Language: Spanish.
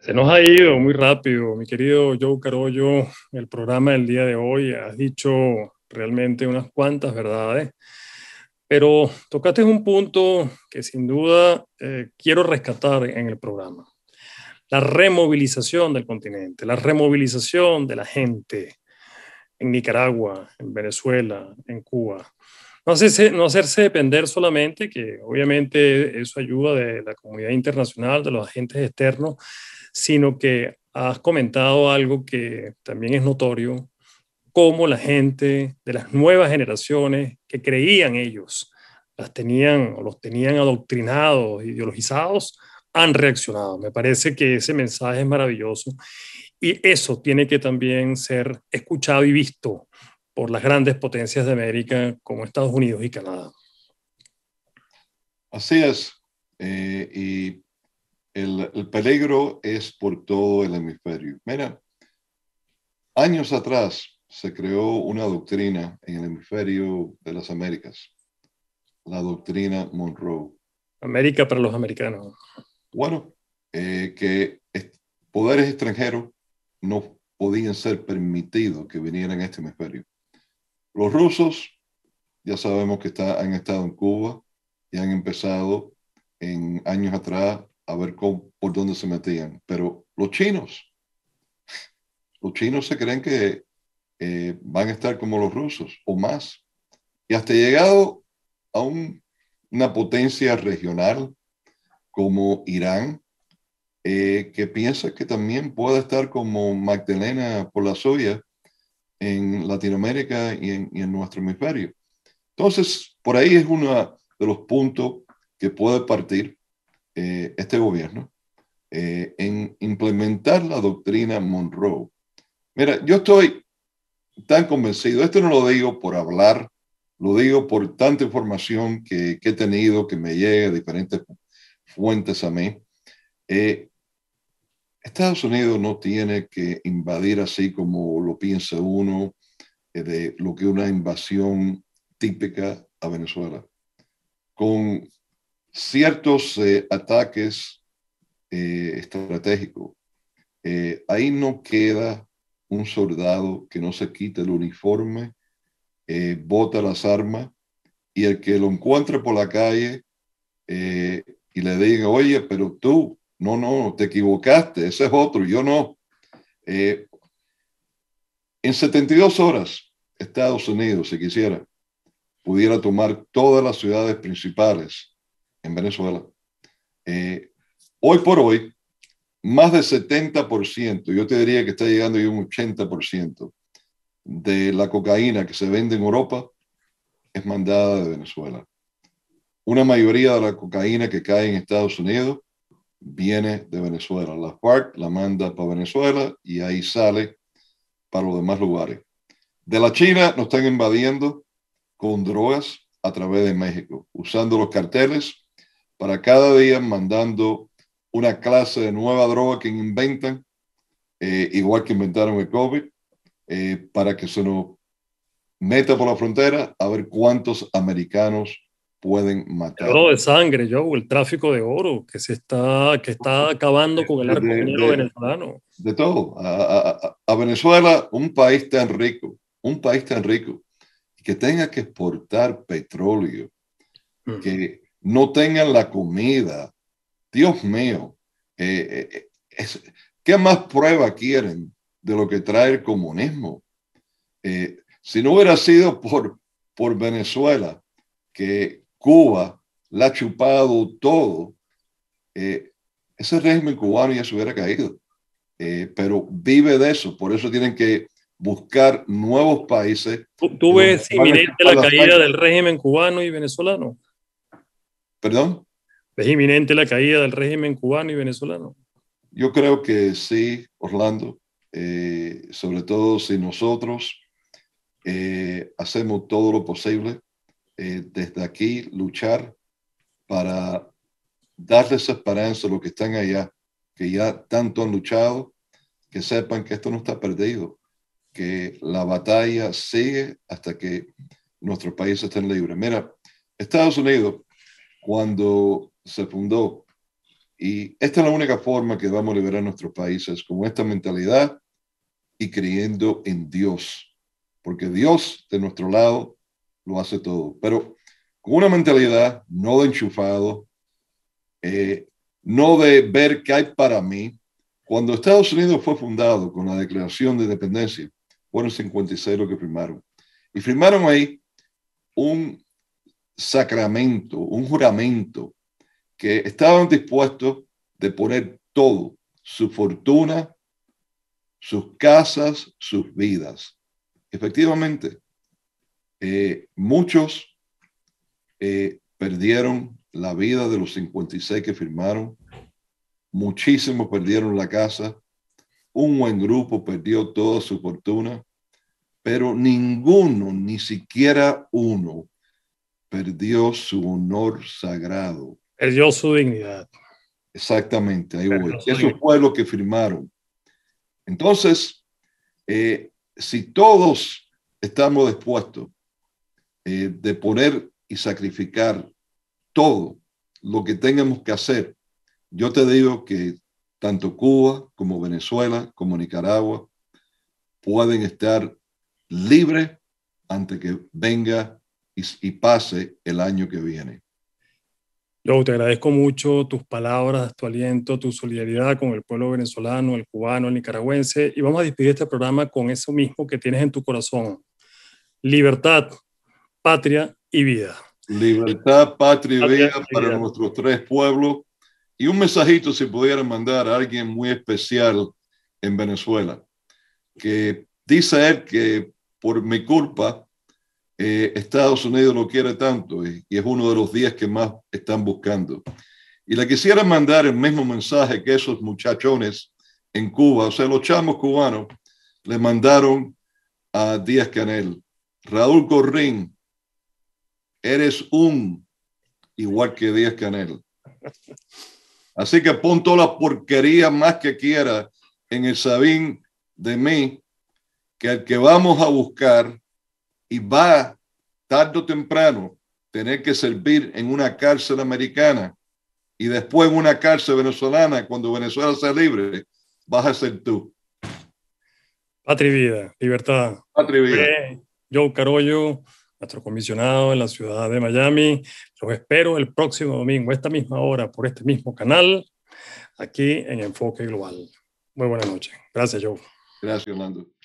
Se nos ha ido muy rápido, mi querido Joe Carollo. El programa del día de hoy has dicho realmente unas cuantas verdades, pero tocaste un punto que sin duda eh, quiero rescatar en el programa. La removilización del continente, la removilización de la gente en Nicaragua, en Venezuela, en Cuba. No hacerse, no hacerse, depender solamente, que obviamente eso ayuda de la comunidad internacional, de los agentes externos, sino que has comentado algo que también es notorio, cómo la gente de las nuevas generaciones que creían ellos, las tenían o los tenían adoctrinados, ideologizados, han reaccionado. Me parece que ese mensaje es maravilloso y eso tiene que también ser escuchado y visto por las grandes potencias de América como Estados Unidos y Canadá. Así es. Eh, y el, peligro es por todo el hemisferio. Mira, años atrás se creó una doctrina en el hemisferio de las Américas, la doctrina Monroe. América para los americanos. Bueno, eh, que poderes extranjeros no podían ser permitidos que vinieran a este hemisferio. Los rusos, ya sabemos que han estado en Cuba y han empezado en años atrás a ver cómo, por dónde se metían. Pero los chinos, los chinos se creen que eh, van a estar como los rusos o más. Y hasta llegado a una potencia regional como Irán, eh, que piensa que también puede estar como Magdalena por la soya en Latinoamérica y en nuestro hemisferio. Entonces, por ahí es uno de los puntos que puede partir eh, este gobierno eh, en implementar la doctrina Monroe. Mira, yo estoy tan convencido, esto no lo digo por hablar, lo digo por tanta información que, he tenido, que me llega de diferentes fuentes a mí. Eh, Estados Unidos no tiene que invadir así como lo piensa uno de lo que una invasión típica a Venezuela, con ciertos eh, ataques eh, estratégicos, eh, ahí no queda un soldado que no se quite el uniforme, bota las armas y el que lo encuentre por la calle y le diga, oye, pero tú, no, no, te equivocaste, ese es otro, yo no. en 72 horas, Estados Unidos, si quisiera, pudiera tomar todas las ciudades principales en Venezuela. Eh, hoy por hoy, más del 70%, yo te diría que está llegando ya un 80% de la cocaína que se vende en Europa es mandada de Venezuela. Una mayoría de la cocaína que cae en Estados Unidos viene de Venezuela. La FARC la manda para Venezuela y ahí sale para los demás lugares. De la China nos están invadiendo con drogas a través de México, usando los carteles para cada día mandando una clase de nueva droga que inventan, eh, igual que inventaron el COVID, eh, para que se nos meta por la frontera a ver cuántos americanos pueden matar. El de sangre, yo, el tráfico de oro que se está, que está acabando con el arco de, venezolano. De todo. A, a, a, Venezuela, un país tan rico, un país tan rico, que tenga que exportar petróleo, mm. que no tengan la comida. Dios mío, eh, eh, eh, ¿qué más prueba quieren de lo que trae el comunismo? si no hubiera sido por, por Venezuela, que Cuba la ha chupado todo, ese régimen cubano ya se hubiera caído. pero vive de eso, por eso tienen que buscar nuevos países. ¿Tú, ves la caída del régimen cubano y venezolano? ¿Perdón? ¿Es inminente la caída del régimen cubano y venezolano? Yo creo que sí, Orlando, eh, sobre todo si nosotros eh, hacemos todo lo posible eh, desde aquí, luchar para darles esperanza a los que están allá, que ya tanto han luchado, que sepan que esto no está perdido, que la batalla sigue hasta que nuestros países estén libres. Mira, Estados Unidos cuando se fundó. Y esta es la única forma que vamos a liberar nuestros países, con esta mentalidad y creyendo en Dios, porque Dios de nuestro lado lo hace todo, pero con una mentalidad no de enchufado, eh, no de ver qué hay para mí. Cuando Estados Unidos fue fundado con la Declaración de Independencia, fueron 56 los que firmaron. Y firmaron ahí un sacramento, un juramento, que estaban dispuestos de poner todo, su fortuna, sus casas, sus vidas. Efectivamente, eh, muchos eh, perdieron la vida de los 56 que firmaron, muchísimos perdieron la casa, un buen grupo perdió toda su fortuna, pero ninguno, ni siquiera uno, perdió su honor sagrado. Perdió su dignidad. Exactamente, Eso fue lo que firmaron. Entonces, eh, si todos estamos dispuestos eh, de poner y sacrificar todo lo que tengamos que hacer, yo te digo que tanto Cuba como Venezuela como Nicaragua pueden estar libres antes que venga y, pase el año que viene. Yo te agradezco mucho tus palabras, tu aliento, tu solidaridad con el pueblo venezolano, el cubano, el nicaragüense. Y vamos a despedir este programa con eso mismo que tienes en tu corazón. Libertad, patria y vida. Libertad, patria y vida para nuestros tres pueblos. Y un mensajito si pudiera mandar a alguien muy especial en Venezuela, que dice él que por mi culpa eh, Estados Unidos lo quiere tanto y, es uno de los días que más están buscando. Y le quisiera mandar el mismo mensaje que esos muchachones en Cuba, o sea, los chamos cubanos, le mandaron a Díaz Canel. Raúl Corrín, eres un igual que Díaz Canel. Así que pon toda la porquería más que quiera en el Sabín de mí, que al que vamos a buscar y va tarde o temprano tener que servir en una cárcel americana y después en una cárcel venezolana, cuando Venezuela sea libre, vas a ser tú. Patria libertad. Patria Joe Carollo, nuestro comisionado en la ciudad de Miami. Los espero el próximo domingo, a esta misma hora, por este mismo canal, aquí en Enfoque Global. Muy buenas noches. Gracias, Joe. Gracias, Orlando.